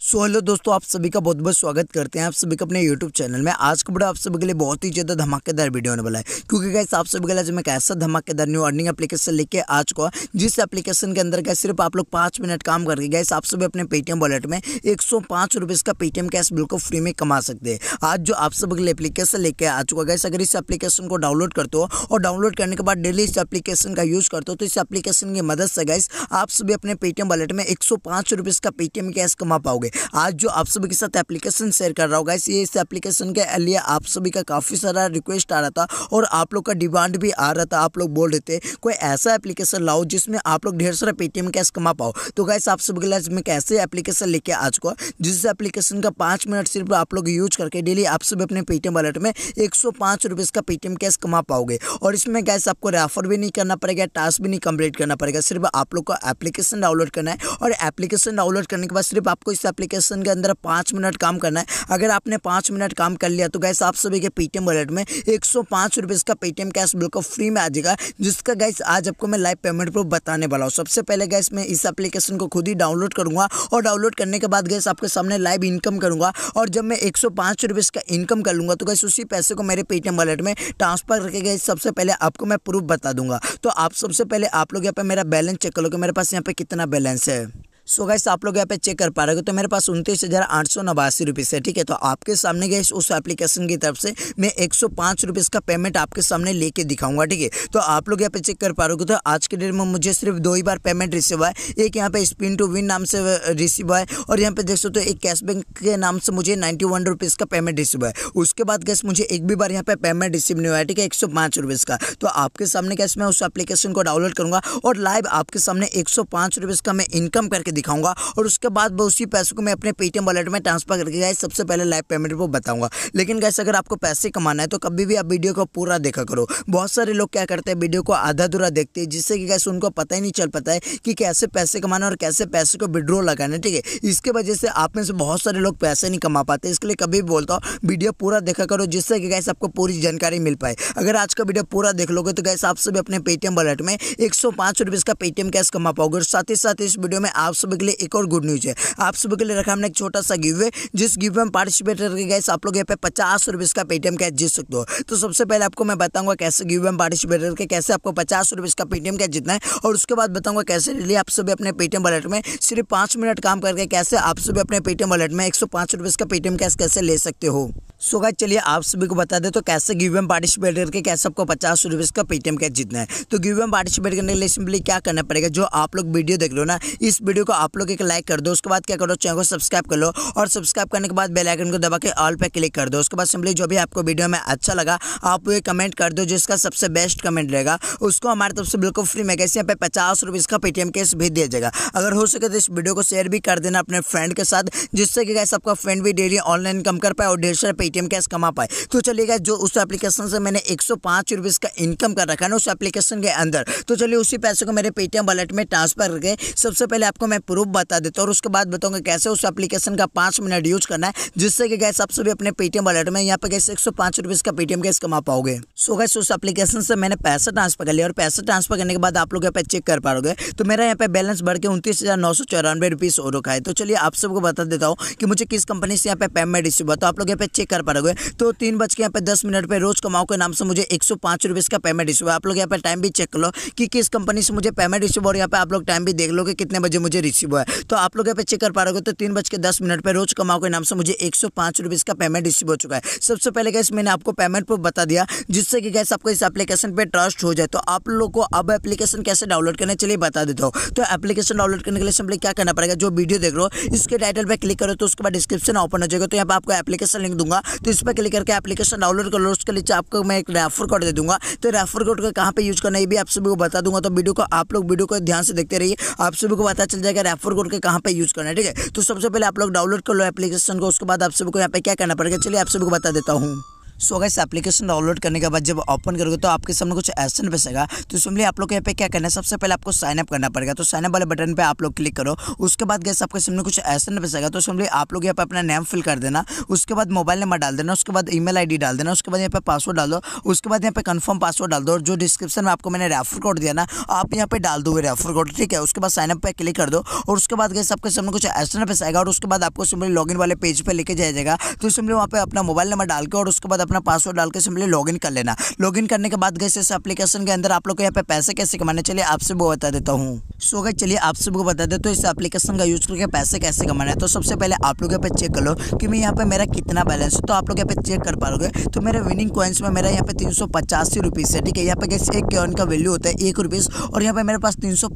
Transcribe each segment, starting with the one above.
सो so, hello दोस्तों आप सभी का बहुत बहुत स्वागत करते हैं आप सभी का अपने यूट्यूब चैनल में आज का बड़ा आप सभी के लिए बहुत ही ज़्यादा धमाकेदार वीडियो होने वाला है क्योंकि कैसे आप सभी के लिए मैं कैसा धमाकेदार न्यू अर्निंग एप्लीकेशन लेके आज को जिस एप्लीकेशन के अंदर गए सिर्फ आप लोग पाँच मिनट काम करके गए आप सभी अपने पेटीएम वॉलेट में एक सौ का पेटीएम कैश बिल्कुल फ्री में कमा सकते हैं आज जो आप सभी के लिए एप्लीकेशन लेके आ चुका गैस अगर इस एप्लीकेशन को डाउनलोड करते हो और डाउनलोड करने के बाद डेली इस एप्लीकेशन का यूज़ करते हो तो इस एप्लीकेशन की मदद से गैस आप सभी अपने पेटीएम वॉलेट में एक सौ का पेटीएम कैश कमा पाओगे होंगे आज जो आप सभी के साथ एप्लीकेशन शेयर कर रहा होगा ये इस एप्लीकेशन के लिए आप सभी का काफ़ी सारा रिक्वेस्ट आ रहा था और आप लोग का डिमांड भी आ रहा था आप लोग बोल रहे थे कोई ऐसा एप्लीकेशन लाओ जिसमें आप लोग ढेर सारा पेटीएम कैश कमा पाओ तो गाइस आप सभी के लिए मैं कैसे एप्लीकेशन लेके आ चुका जिस एप्लीकेशन का पाँच मिनट सिर्फ आप लोग यूज करके डेली आप सभी अपने पेटीएम वॉलेट में एक सौ का पेटीएम कैश कमा पाओगे और इसमें गैस आपको रेफर भी नहीं करना पड़ेगा टास्क भी नहीं कंप्लीट करना पड़ेगा सिर्फ आप लोग को एप्लीकेशन डाउनलोड करना है और एप्लीकेशन डाउनलोड करने के बाद सिर्फ आपको इस एप्लीकेशन के अंदर पाँच मिनट काम करना है अगर आपने पाँच मिनट काम कर लिया तो गैस आप सभी के पेटीएम वॉलेट में एक सौ पाँच रुपये पेटीएम कैश बिल्कुल फ्री में आ जाएगा जिसका गैस आज आपको मैं लाइव पेमेंट प्रूफ बताने वाला हूँ सबसे पहले गैस मैं इस एप्लीकेशन को खुद ही डाउनलोड करूँगा और डाउनलोड करने के बाद गैस आपके सामने लाइव इनकम करूँगा और जब मैं एक सौ पाँच रुपये इनकम कर लूँगा तो गैस उसी पैसे को मेरे पेटीएम वॉलेट में ट्रांसफर करके गए सबसे पहले आपको मैं प्रूफ बता दूंगा तो आप सबसे पहले आप लोग यहाँ पर मेरा बैलेंस चेक करोगे मेरे पास यहाँ पे कितना बैलेंस है सो गैस आप लोग यहाँ पे चेक कर पा रहे हो तो मेरे पास उनतीस हज़ार आठ सौ नवासी रुपीज़ है ठीक है तो आपके सामने गैस उस एप्लीकेशन की तरफ से मैं एक सौ पाँच रुपीज़ का पेमेंट आपके सामने लेके दिखाऊंगा ठीक है तो आप लोग यहाँ पे चेक कर पा रहे हो तो आज के डेट में मुझे सिर्फ दो ही बार पेमेंट रिसीव हुआ है एक यहाँ पे स्पिन टू विन नाम से रिसीव हुआ है और यहाँ पे देख सकते हो तो एक कैशबैक के नाम से मुझे नाइन्टी वन रुपीज़ का पेमेंट रिसीव हुआ है उसके बाद गैस मुझे एक भी बार यहाँ पे पेमेंट रिसीव नहीं हुआ है ठीक है एक सौ पाँच का तो आपके सामने गैस मैं उस एप्लीकेशन को डाउनलोड करूँगा और लाइव आपके सामने एक सौ पाँच का मैं इनकम करके दिखाऊंगा और उसके बाद उसी पैसे को मैं अपने पेटीएम वॉलेट में ट्रांसफर करके गाइस सबसे पहले लाइव पेमेंट वो बताऊंगा लेकिन गैस अगर आपको पैसे कमाना है तो कभी भी आप वीडियो को पूरा देखा करो बहुत सारे लोग क्या करते हैं वीडियो को आधा अधूरा देखते हैं जिससे कि गैस उनको पता ही नहीं चल पाता है कि कैसे पैसे कमाना और कैसे पैसे को विड्रॉ लगाना ठीक है इसके वजह से आप में से बहुत सारे लोग पैसे नहीं कमा पाते इसके लिए कभी भी बोलता हूँ वीडियो पूरा देखा करो जिससे कि गैस आपको पूरी जानकारी मिल पाए अगर आज का वीडियो पूरा देख लोगे तो गैस आप सभी अपने पेटीएम वॉलेट में एक सौ का पेटीएम कैश कमा पाओगे और साथ ही साथ इस वीडियो में आप सभी के लिए एक और गुड न्यूज़ है आप सभी के लिए रखा हमने एक छोटा सा गिवे जिस गिवे में पार्टिसिपेट करके गए आप लोग यहाँ पे पचास रुपये का पेटीएम कैश जीत सकते हो तो सबसे पहले आपको मैं बताऊंगा कैसे गिवे में पार्टिसिपेट करके कैसे आपको पचास रुपये का पेटीएम कैश जीतना है और उसके बाद बताऊंगा कैसे डेली आप सभी अपने पेटीएम वॉलेट में सिर्फ पाँच मिनट काम करके कैसे आप सभी अपने पेटीएम वॉलेट में एक सौ का पेटीएम कैश कैसे ले सकते हो सो so गाइस चलिए आप सभी को बता दे तो कैसे गिव में पार्टिसिपेट करके कैसे आपको पचास रुपये का पेटीएम कैश जीतना है तो गिव में पार्टिसिपेट करने के लिए सिंपली क्या करना पड़ेगा जो आप लोग वीडियो देख लो ना इस वीडियो को आप लोग एक लाइक कर दो उसके बाद क्या करो चैनल को सब्सक्राइब कर लो और सब्सक्राइब करने के बाद बेलाइकन को दबा के ऑल पर क्लिक कर दो उसके बाद सिंपली जो भी आपको वीडियो में अच्छा लगा आप ये कमेंट कर दो जिसका सबसे बेस्ट कमेंट रहेगा उसको हमारे तरफ से बिल्कुल फ्री में कैसे यहाँ पे पचास रुपीज़ का पेटीएम कैश भी जाएगा अगर हो सके तो इस वीडियो को शेयर भी कर देना अपने फ्रेंड के साथ जिससे कि गैस आपका फ्रेंड भी डेली ऑनलाइन इनकम कर पाए और डेढ़ सौ पेटीएम कैश कमा पाए तो चलिएगा जो उस एप्लीकेशन से मैंने एक सौ का इनकम कर रखा है ना उस एप्लीकेशन के अंदर तो चलिए उसी पैसे को मेरे पेटीएम वॉलेट में ट्रांसफर करके सबसे पहले आपको मैं प्रूफ बता देता हूँ और उसके बाद बताऊँगा कैसे उस एप्लीकेशन का पाँच मिनट यूज करना है जिससे कि गैस आप सभी अपने पेटीएम वॉलेट में यहाँ पे गैस एक सौ का पेटीएम गैस कमा पाओगे सो गैस उस एप्लीकेशन से मैंने पैसा ट्रांसफर कर लिया और पैसा ट्रांसफर करने के बाद आप लोग यहाँ पे चेक कर पाओगे तो मेरा यहाँ पे बैलेंस बढ़ के उनतीस हज़ार नौ सौ चौरानवे रुपीज़ हो रखा है तो चलिए आप सबको बता देता हूँ कि मुझे किस कंपनी से यहाँ पे पेमेंट रिसीव हुआ तो आप लोग यहाँ पे चेक कर पाओगे तो तीन बज के यहाँ पे दस मिनट पे रोज़ कमाओ के नाम से मुझे एक सौ पाँच रुपीज़ का पेमेंट रिसीव हुआ आप लोग यहाँ पे टाइम भी चेक कर लो कि किस कंपनी से मुझे पेमेंट रिसीव और यहाँ पे आप लोग टाइम भी देख लो कि कितने बजे मुझे रिसीव हुआ है तो आप लोग यहाँ पे चेक कर पा रहे हो तो तीन बज के दस मिनट पर रोज कमाओ के नाम से मुझे एक सौ पाँच रुपीज़ का पेमेंट रिसीव हो चुका है सबसे पहले गैस मैंने आपको पेमेंट प्रूफ बता दिया जिससे कि गैस आपको इस एप्लीकेशन पर ट्रस्ट हो जाए तो आप लोग को अब एप्लीकेशन कैसे डाउनलोड करना चलिए बता देता हूँ तो एप्लीकेशन डाउनलोड करने के लिए सिंपली क्या करना पड़ेगा जो वीडियो देख रहे हो इसके टाइटल पर क्लिक करो तो उसके बाद डिस्क्रिप्शन ओपन हो जाएगा तो यहाँ पर आपको एप्लीकेशन लिंक दूंगा तो इस पर क्लिक करके एप्लीकेशन डाउनलोड कर लो उसके लिए आपको मैं एक रेफर कोड दे दूंगा तो रेफर कोड का कहाँ पर यूज करना है भी आप सभी को बता दूंगा तो वीडियो को आप लोग वीडियो को ध्यान से देखते रहिए आप सभी को पता चल जाएगा रहेगा रेफर कोड के कहाँ पर यूज़ करना है ठीक है तो सबसे पहले आप लोग डाउनलोड कर लो एप्लीकेशन को उसके बाद आप सबको यहाँ पे क्या करना पड़ेगा चलिए आप सबको बता देता हूँ सो अगर इस एप्लीकेशन डाउनलोड करने के बाद जब ओपन करोगे तो आपके सामने कुछ ऐसा बसेगा तो सिंपली आप लोग यहाँ पे क्या करना है सबसे पहले आपको साइनअप करना पड़ेगा तो साइनअप वाले बटन पर आप लोग क्लिक करो उसके बाद गैस आपके सामने कुछ ऐसा बसेगा तो सिंपली आप लोग यहाँ पर अपना नेम फिल कर देना उसके बाद मोबाइल नंबर डाल देना उसके बाद ई मेल डाल देना उसके बाद यहाँ पर पासवर्ड डाल दो उसके बाद यहाँ पे कन्फर्म पासवर्ड डाल दो और जो डिस्क्रिप्शन में आपको मैंने रेफर कोड दिया ना आप यहाँ पे डाल दो रेफर कोड ठीक है उसके बाद साइनअप पर क्लिक कर दो और उसके बाद गैस आपके सामने कुछ ऐसा नहीं आएगा और उसके बाद आपको सिंपली लॉग वाले पेज पर लेके जाएगा तो सिंपली वहाँ पर अपना मोबाइल नंबर डाल के और उसके बाद अपना पासवर्ड डाल के सिंपली लॉगिन कर लेना लॉगिन करने के बाद गए इस एप्लीकेशन के अंदर आप लोग को यहाँ पे पैसे कैसे कमाने चलिए आपसे वो बता देता हूँ सो अगर चलिए आप सबको बता देता हूँ इस एप्लीकेशन का यूज़ करके पैसे कैसे कमाना है तो सबसे पहले आप लोग यहाँ पे चेक कर लो कि मैं यहाँ पे मेरा कितना बैलेंस है तो आप लोग यहाँ पे चेक कर पाओगे तो मेरे विनिंग कॉइन्स में मेरा यहाँ पे तीन सौ है ठीक है यहाँ पे गैस एक कॉइन का वैल्यू होता है एक रुपीज़ और यहाँ पे मेरे पास तीन सौ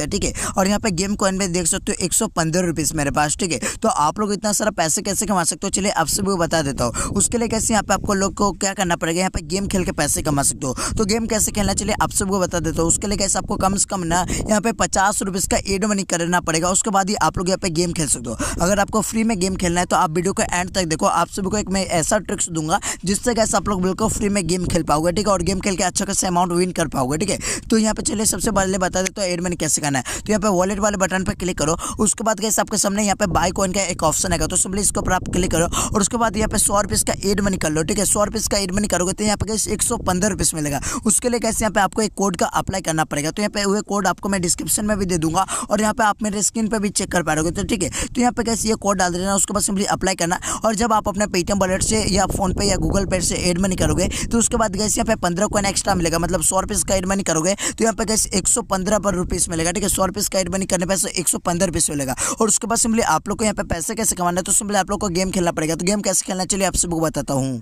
है ठीक है और यहाँ पे गेम कॉइन में देख सकते हो एक मेरे पास ठीक है तो आप लोग इतना सारा पैसे कैसे कमा सकते हो चलिए आप सबको बता देता हूँ उसके लिए कैसे यहाँ पे आपको लोग को क्या करना पड़ेगा यहाँ पे गेम खेल के पैसे कमा सकते हो तो गेम कैसे खेलना चलिए आप सबको बता देता हूँ उसके लिए कैसे आपको कम से कम ना यहाँ पे पचास रुपये इसका एड मनी करना पड़ेगा उसके बाद ही आप लोग यहाँ पे गेम खेल सकते हो अगर आपको फ्री में गेम खेलना है तो आप वीडियो को एंड तक देखो आप सबको एक मैं ऐसा ट्रिक्स दूंगा जिससे कैसे आप लोग बिल्कुल फ्री में गेम खेल पाओगे ठीक है और गेम खेल के अच्छा खासा अमाउंट विन कर पाओगे ठीक है तो यहाँ पे चलिए सबसे पहले बता देता हूँ एड मनी कैसे करना है तो यहाँ पे वॉलेट वाले बटन पर क्लिक करो उसके बाद कैसे आपके सामने यहाँ पे बाई कॉइन का एक ऑप्शन आएगा तो सिंपली इसके ऊपर आप क्लिक करो और उसके बाद यहाँ पे सौ रुपये इसका एड मनी लो ठीक है सौ रुपये इसका एडमिन करोगे तो यहाँ पे कैसे एक सौ पंद्रह रुपये उसके लिए कैसे यहाँ पे आपको एक कोड का अप्लाई करना पड़ेगा तो यहाँ पे वे कोड आपको मैं डिस्क्रिप्शन में भी दे दूंगा और यहाँ पे आप मेरे स्क्रीन पर भी चेक कर रहे तो ठीक है तो यहाँ पे कैसे ये कोड डाल देना उसके बाद सिंपली अप्लाई करना और जब आप अपने पेटीएम वॉलेट से या फोनपे या गूगल पे से एड मनी करोगे तो उसके बाद कैसे यहाँ पे पंद्रह कोइन एक्स्ट्रा मिलेगा मतलब सौ रुपये का एड मनी करोगे तो यहाँ पे कैसे एक सौ पंद्रह पर रुपीज़ मिलेगा ठीक है सौ रुपये का एड मनी करने पर एक सौ पंद्रह रुपीज़ मिलेगा और उसके बाद सिंपली आप लोग को यहाँ पे पैसे कैसे कमाना है तो सिंपली आप लोग को गेम खेलना पड़ेगा तो गेम कैसे खेलना चलिए आपसे बताता हूँ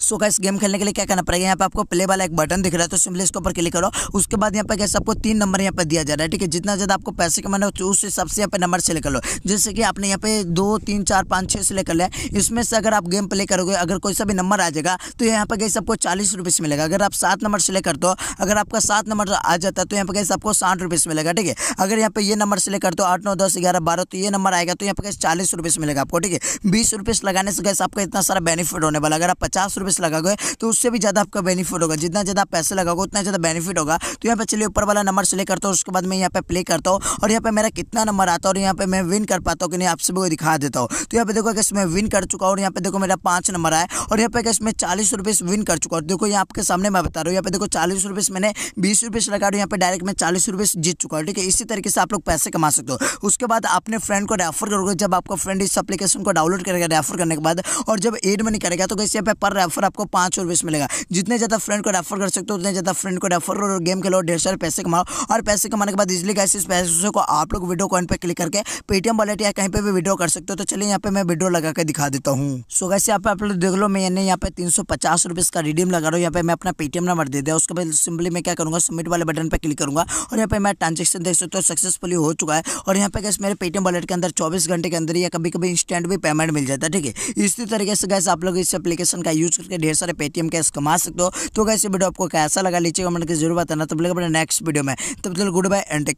सो गाइस गेम खेलने के लिए क्या करना पड़ेगा यहाँ पे आपको प्ले वाला एक बटन दिख रहा है तो सिंपली इसके ऊपर क्लिक करो उसके बाद यहाँ पे गैस आपको तीन नंबर यहाँ पे दिया जा रहा है ठीक है जितना ज़्यादा आपको पैसे कमाना हो तो उस हिसाब से यहाँ पे नंबर सेलेक्ट कर लो जैसे कि आपने यहाँ पे दो तीन चार पाँच छः सेलेक्ट कर लिया इसमें से अगर आप गेम प्ले करोगे अगर कोई सा भी नंबर आ जाएगा तो यहाँ पर गैस आपको चालीस रुपये से मिलेगा अगर आप सात नंबर सेलेक्ट करते हो अगर आपका सात नंबर आ जाता है तो यहाँ पर गैस आपको साठ रुपये से मिलेगा ठीक है अगर यहाँ पर ये नंबर सेलेक्ट करते हो आठ नौ दस ग्यारह बारह तो ये नंबर आएगा तो यहाँ पर गैस चालीस रुपये से मिलेगा आपको ठीक है बीस रुपये लगाने से गैस आपका इतना सारा बेनिफिट होने वाला अगर आप पचास पाँच रुपये से लगाओगे तो उससे भी ज़्यादा आपका बेनिफिट होगा जितना ज़्यादा पैसे लगाओगे उतना ज़्यादा बेनिफिट होगा तो यहाँ पर चलिए ऊपर वाला नंबर सेलेक्ट करता तो हूँ उसके बाद मैं यहाँ पर प्ले करता हूँ और यहाँ पर मेरा कितना नंबर आता है और यहाँ पर मैं विन कर पाता हूँ कि नहीं आप सबको दिखा देता हूँ तो यहाँ पर देखो कि मैं विन कर चुका हूँ और यहाँ पर देखो मेरा पाँच नंबर आया और यहाँ पर कैसे मैं चालीस रुपये विन कर चुका हूँ देखो यहाँ आपके सामने मैं बता रहा हूँ यहाँ पर देखो चालीस रुपये मैंने बीस रुपये लगा रहा हूँ यहाँ पर डायरेक्ट मैं चालीस रुपये जीत चुका हूँ ठीक है इसी तरीके से आप लोग पैसे कमा सकते हो उसके बाद अपने फ्रेंड को रेफर करोगे जब आपका फ्रेंड इस एप्लीकेशन को डाउनलोड करेगा रेफर करने के बाद और जब एड मनी करेगा तो कैसे यहाँ पर रेफर आपको पाँच और बीस मिलेगा जितने ज़्यादा फ्रेंड को रेफर कर सकते हो उतने ज़्यादा फ्रेंड को रेफर करो और गेम खेलो ढेर सारे पैसे कमाओ और पैसे कमाने के बाद इजिली कैसे इस पैसे को आप लोग वीडियो कॉइन पर क्लिक करके पेटीएम वॉलेट या कहीं पर भी विड्रो कर सकते हो तो चलिए यहाँ पे मैं वीडियो लगा के दिखा देता हूँ सो वैसे यहाँ पे आप लोग देख लो मैंने यहाँ पे तीन सौ पचास का रिडीम लगा रहा हूँ यहाँ पे मैं अपना पेटीएम नंबर दे दिया उसके बाद सिंपली मैं क्या करूँगा सबमिट वाले बटन पर क्लिक करूँगा और यहाँ पे मैं ट्रांजेक्शन देख सकता हूँ सक्सेसफुली हो चुका है और यहाँ पे कैसे मेरे पेटीएम वॉलेट के अंदर चौबीस घंटे के अंदर या कभी कभी इंस्टेंट भी पेमेंट मिल जाता है ठीक है इसी तरीके से गैस आप लोग इस एप्लीकेशन का यूज यूज करके ढेर सारे पेटीएम कैश कमा सकते हो तो कैसे वीडियो आपको कैसा लगा लीजिए कमेंट जरूरत जरूर बताना तो लगे नेक्स्ट वीडियो में तब तक गुड बाय एंड